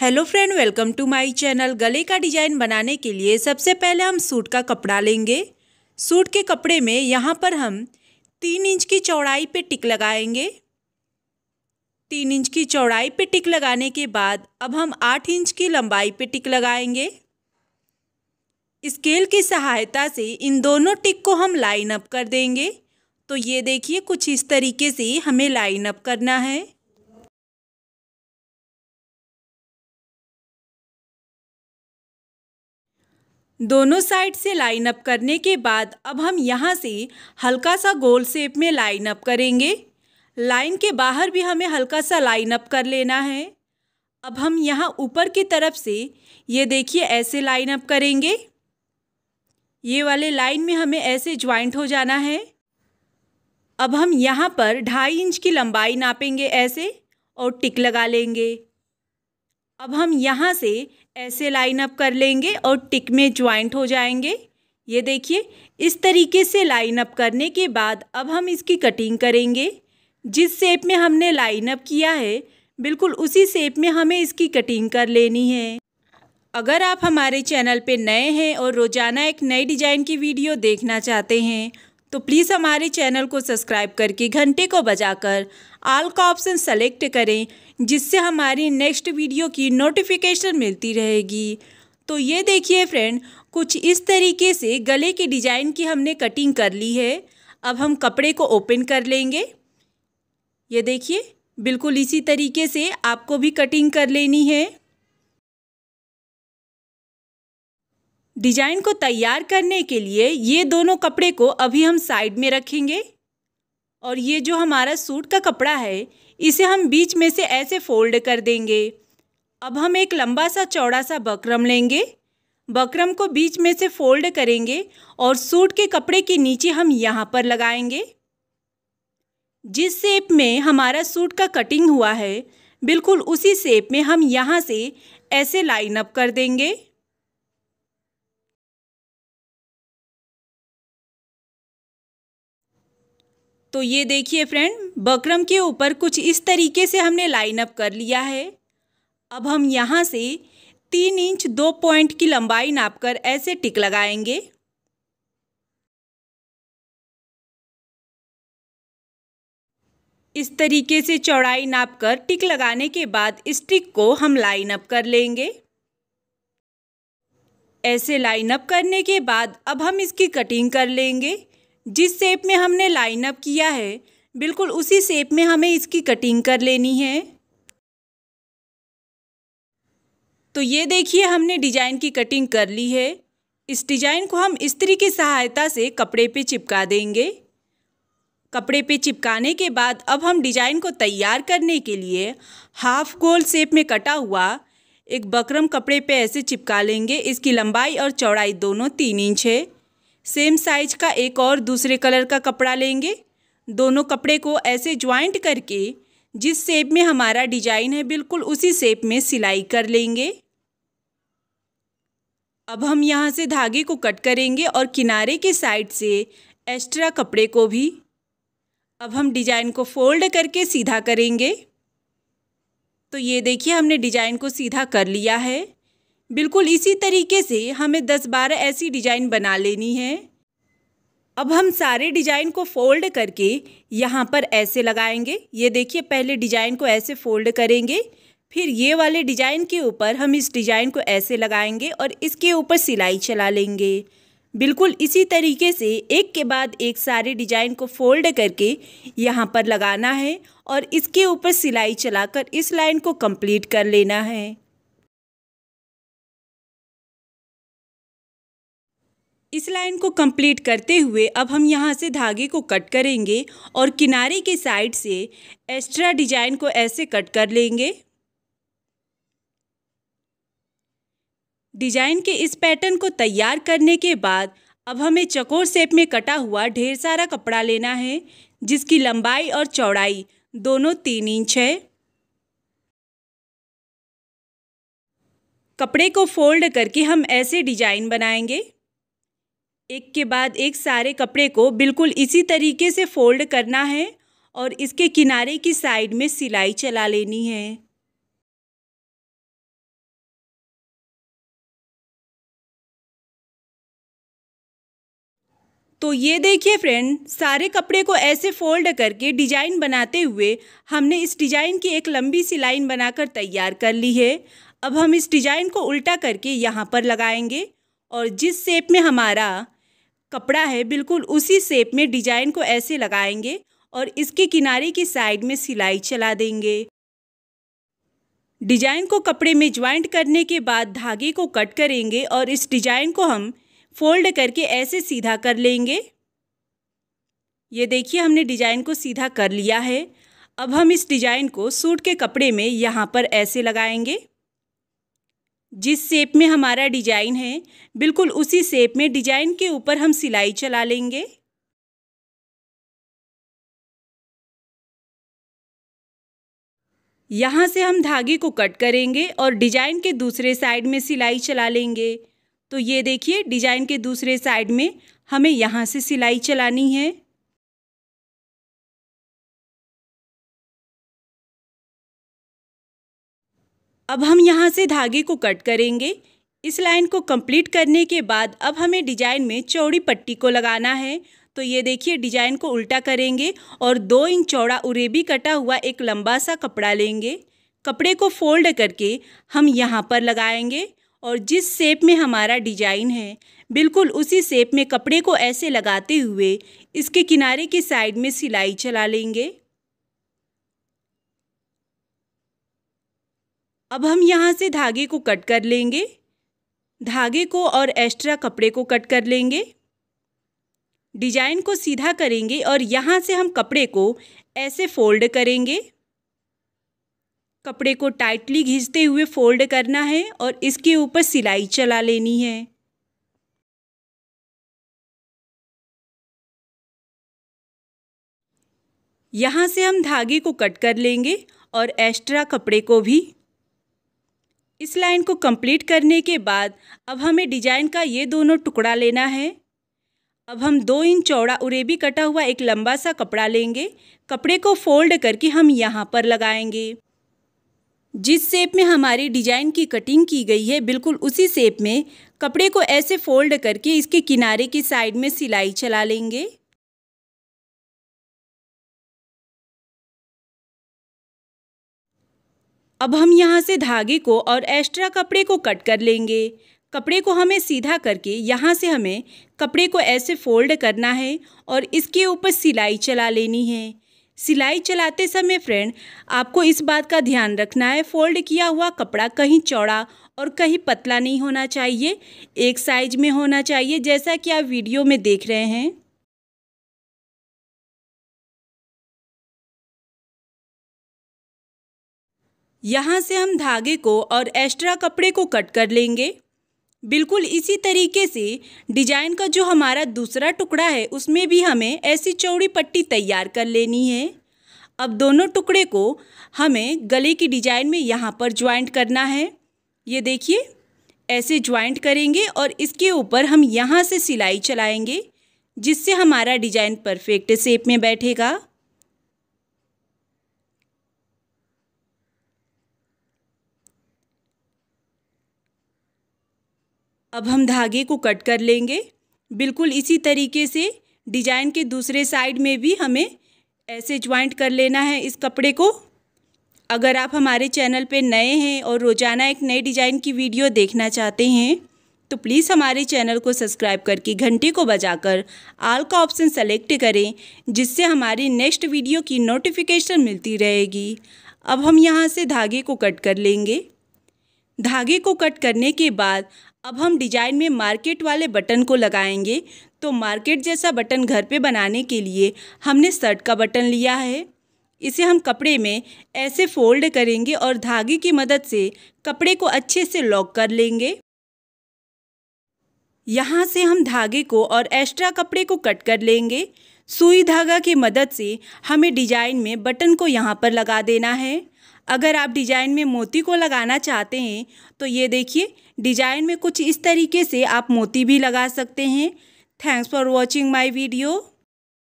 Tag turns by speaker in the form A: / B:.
A: hello friend welcome to my channel गले का design बनाने के लिए सबसे पहले हम सूट का कपड़ा लेंगे सूट के कपड़े में यहाँ पर हम तीन इंच की चौड़ाई पे टिक लगाएंगे तीन इंच की चौड़ाई पे टिक लगाने के बाद अब हम आठ इंच की लंबाई पे टिक लगाएंगे स्केल की सहायता से इन दोनों टिक को हम लाइन अप कर देंगे तो ये देखिए
B: कुछ इस तरीके से हमें लाइन अप करना है दोनों
A: साइड से लाइन अप करने के बाद अब हम यहाँ से हल्का सा गोल शेप में लाइन अप करेंगे लाइन के बाहर भी हमें हल्का सा लाइन अप कर लेना है अब हम यहाँ ऊपर की तरफ से ये देखिए ऐसे लाइन अप करेंगे ये वाले लाइन में हमें ऐसे ज्वाइंट हो जाना है अब हम यहाँ पर ढाई इंच की लंबाई नापेंगे ऐसे और टिक लगा लेंगे अब हम यहाँ से ऐसे लाइन अप कर लेंगे और टिक में ज्वाइंट हो जाएंगे ये देखिए इस तरीके से लाइन अप करने के बाद अब हम इसकी कटिंग करेंगे जिस शेप में हमने लाइन अप किया है बिल्कुल उसी शेप में हमें इसकी कटिंग कर लेनी है अगर आप हमारे चैनल पे नए हैं और रोज़ाना एक नई डिज़ाइन की वीडियो देखना चाहते हैं तो प्लीज़ हमारे चैनल को सब्सक्राइब करके घंटे को बजाकर आल का ऑप्शन सेलेक्ट करें जिससे हमारी नेक्स्ट वीडियो की नोटिफिकेशन मिलती रहेगी तो ये देखिए फ्रेंड कुछ इस तरीके से गले के डिज़ाइन की हमने कटिंग कर ली है अब हम कपड़े को ओपन कर लेंगे ये देखिए बिल्कुल इसी तरीके से आपको भी कटिंग कर लेनी है डिजाइन को तैयार करने के लिए ये दोनों कपड़े को अभी हम साइड में रखेंगे और ये जो हमारा सूट का कपड़ा है इसे हम बीच में से ऐसे फोल्ड कर देंगे अब हम एक लंबा सा चौड़ा सा बकरम लेंगे बकरम को बीच में से फोल्ड करेंगे और सूट के कपड़े के नीचे हम यहाँ पर लगाएंगे जिस शेप में हमारा सूट का कटिंग हुआ है बिल्कुल उसी शेप में हम
B: यहाँ से ऐसे लाइन अप कर देंगे तो ये देखिए फ्रेंड बकरम के ऊपर कुछ इस तरीके से हमने लाइन अप कर लिया है
A: अब हम यहाँ से तीन इंच दो पॉइंट की लंबाई नापकर ऐसे टिक लगाएंगे
B: इस तरीके से चौड़ाई नापकर टिक लगाने के बाद इस टिक को
A: हम लाइन अप कर लेंगे ऐसे लाइन अप करने के बाद अब हम इसकी कटिंग कर लेंगे जिस शेप में हमने लाइन अप किया है बिल्कुल उसी शेप में हमें इसकी कटिंग कर लेनी है तो ये देखिए हमने डिजाइन की कटिंग कर ली है इस डिजाइन को हम स्त्री की सहायता से कपड़े पे चिपका देंगे कपड़े पे चिपकाने के बाद अब हम डिजाइन को तैयार करने के लिए हाफ गोल शेप में कटा हुआ एक बकरम कपड़े पे ऐसे चिपका लेंगे इसकी लंबाई और चौड़ाई दोनों तीन इंच है सेम साइज का एक और दूसरे कलर का कपड़ा लेंगे दोनों कपड़े को ऐसे ज्वाइंट करके जिस शेप में हमारा डिजाइन है बिल्कुल उसी शेप में सिलाई कर लेंगे अब हम यहाँ से धागे को कट करेंगे और किनारे के साइड से एक्स्ट्रा कपड़े को भी अब हम डिजाइन को फोल्ड करके सीधा करेंगे तो ये देखिए हमने डिजाइन को सीधा कर लिया है बिल्कुल इसी तरीके से हमें 10-12 ऐसी डिज़ाइन बना लेनी है अब हम सारे डिज़ाइन को फोल्ड करके यहाँ पर ऐसे लगाएंगे ये देखिए पहले डिज़ाइन को ऐसे फोल्ड करेंगे फिर ये वाले डिज़ाइन के ऊपर हम इस डिज़ाइन को ऐसे लगाएंगे और इसके ऊपर सिलाई चला लेंगे बिल्कुल इसी तरीके से एक के बाद एक सारे डिज़ाइन को फोल्ड करके
B: यहाँ पर लगाना है और इसके ऊपर सिलाई चलाकर इस लाइन को कंप्लीट कर लेना है इस लाइन को कंप्लीट करते हुए अब हम यहाँ से धागे को कट करेंगे और
A: किनारे के साइड से एक्स्ट्रा डिजाइन को ऐसे कट कर लेंगे डिजाइन के इस पैटर्न को तैयार करने के बाद अब हमें चकोर शेप में कटा हुआ ढेर सारा कपड़ा लेना है जिसकी लंबाई और चौड़ाई दोनों तीन इंच है कपड़े को फोल्ड करके हम ऐसे डिजाइन बनाएंगे एक के बाद एक सारे कपड़े को बिल्कुल इसी तरीके से फोल्ड करना है
B: और इसके किनारे की साइड में सिलाई चला लेनी है तो ये देखिए फ्रेंड सारे कपड़े को ऐसे फोल्ड
A: करके डिजाइन बनाते हुए हमने इस डिजाइन की एक लंबी सी लाइन बनाकर तैयार कर ली है अब हम इस डिजाइन को उल्टा करके यहाँ पर लगाएंगे और जिस शेप में हमारा कपड़ा है बिल्कुल उसी शेप में डिजाइन को ऐसे लगाएंगे और इसके किनारे की साइड में सिलाई चला देंगे डिजाइन को कपड़े में ज्वाइंट करने के बाद धागे को कट करेंगे और इस डिजाइन को हम फोल्ड करके ऐसे सीधा कर लेंगे ये देखिए हमने डिजाइन को सीधा कर लिया है अब हम इस डिजाइन को सूट के कपड़े में यहाँ पर ऐसे लगाएंगे जिस शेप में हमारा डिजाइन है बिल्कुल उसी शेप में
B: डिजाइन के ऊपर हम सिलाई चला लेंगे यहाँ से हम धागे को कट करेंगे
A: और डिजाइन के दूसरे साइड में सिलाई चला लेंगे तो ये देखिए डिजाइन के दूसरे
B: साइड में हमें यहाँ से सिलाई चलानी है अब हम यहाँ से धागे को कट करेंगे इस लाइन को कंप्लीट करने के बाद अब हमें
A: डिजाइन में चौड़ी पट्टी को लगाना है तो ये देखिए डिजाइन को उल्टा करेंगे और दो इंच चौड़ा उरेबी कटा हुआ एक लंबा सा कपड़ा लेंगे कपड़े को फोल्ड करके हम यहाँ पर लगाएंगे और जिस शेप में हमारा डिजाइन है बिल्कुल उसी शेप में कपड़े को ऐसे लगाते हुए इसके किनारे की साइड में सिलाई चला लेंगे अब हम यहाँ से धागे को कट कर लेंगे धागे को और एक्स्ट्रा कपड़े को कट कर लेंगे डिजाइन को सीधा करेंगे और यहाँ से हम कपड़े को ऐसे फोल्ड करेंगे कपड़े को टाइटली घिसते हुए
B: फोल्ड करना है और इसके ऊपर सिलाई चला लेनी है यहाँ से हम धागे को कट कर लेंगे और एक्स्ट्रा कपड़े को भी
A: इस लाइन को कंप्लीट करने के बाद अब हमें डिजाइन का ये दोनों टुकड़ा लेना है अब हम दो इंच चौड़ा उरेबी कटा हुआ एक लंबा सा कपड़ा लेंगे कपड़े को फोल्ड करके हम यहाँ पर लगाएंगे जिस शेप में हमारी डिजाइन की कटिंग की गई है बिल्कुल उसी शेप में कपड़े को ऐसे फोल्ड करके इसके
B: किनारे की साइड में सिलाई चला लेंगे अब हम यहाँ से धागे
A: को और एक्स्ट्रा कपड़े को कट कर लेंगे कपड़े को हमें सीधा करके यहाँ से हमें कपड़े को ऐसे फोल्ड करना है और इसके ऊपर सिलाई चला लेनी है सिलाई चलाते समय फ्रेंड आपको इस बात का ध्यान रखना है फोल्ड किया हुआ कपड़ा कहीं चौड़ा और कहीं पतला नहीं होना चाहिए एक साइज में होना चाहिए
B: जैसा कि आप वीडियो में देख रहे हैं यहाँ से हम धागे को
A: और एक्स्ट्रा कपड़े को कट कर लेंगे बिल्कुल इसी तरीके से डिजाइन का जो हमारा दूसरा टुकड़ा है उसमें भी हमें ऐसी चौड़ी पट्टी तैयार कर लेनी है अब दोनों टुकड़े को हमें गले की डिजाइन में यहाँ पर ज्वाइंट करना है ये देखिए ऐसे ज्वाइंट करेंगे और इसके ऊपर हम यहाँ से सिलाई चलाएंगे जिससे हमारा डिजाइन परफेक्ट शेप में बैठेगा अब हम धागे को कट कर लेंगे बिल्कुल इसी तरीके से डिजाइन के दूसरे साइड में भी हमें ऐसे ज्वाइंट कर लेना है इस कपड़े को अगर आप हमारे चैनल पे नए हैं और रोज़ाना एक नए डिज़ाइन की वीडियो देखना चाहते हैं तो प्लीज़ हमारे चैनल को सब्सक्राइब करके घंटे को बजाकर आल का ऑप्शन सेलेक्ट करें जिससे हमारी नेक्स्ट वीडियो की नोटिफिकेशन मिलती रहेगी अब हम यहाँ से धागे को कट कर लेंगे धागे को कट करने के बाद अब हम डिजाइन में मार्केट वाले बटन को लगाएंगे तो मार्केट जैसा बटन घर पे बनाने के लिए हमने शर्ट का बटन लिया है इसे हम कपड़े में ऐसे फोल्ड करेंगे और धागे की मदद से कपड़े को अच्छे से लॉक कर लेंगे यहाँ से हम धागे को और एक्स्ट्रा कपड़े को कट कर लेंगे सुई धागा की मदद से हमें डिजाइन में बटन को यहाँ पर लगा देना है अगर आप डिजाइन में मोती को लगाना चाहते हैं तो ये देखिए डिजाइन में कुछ इस तरीके से आप मोती भी लगा सकते हैं thanks for watching my video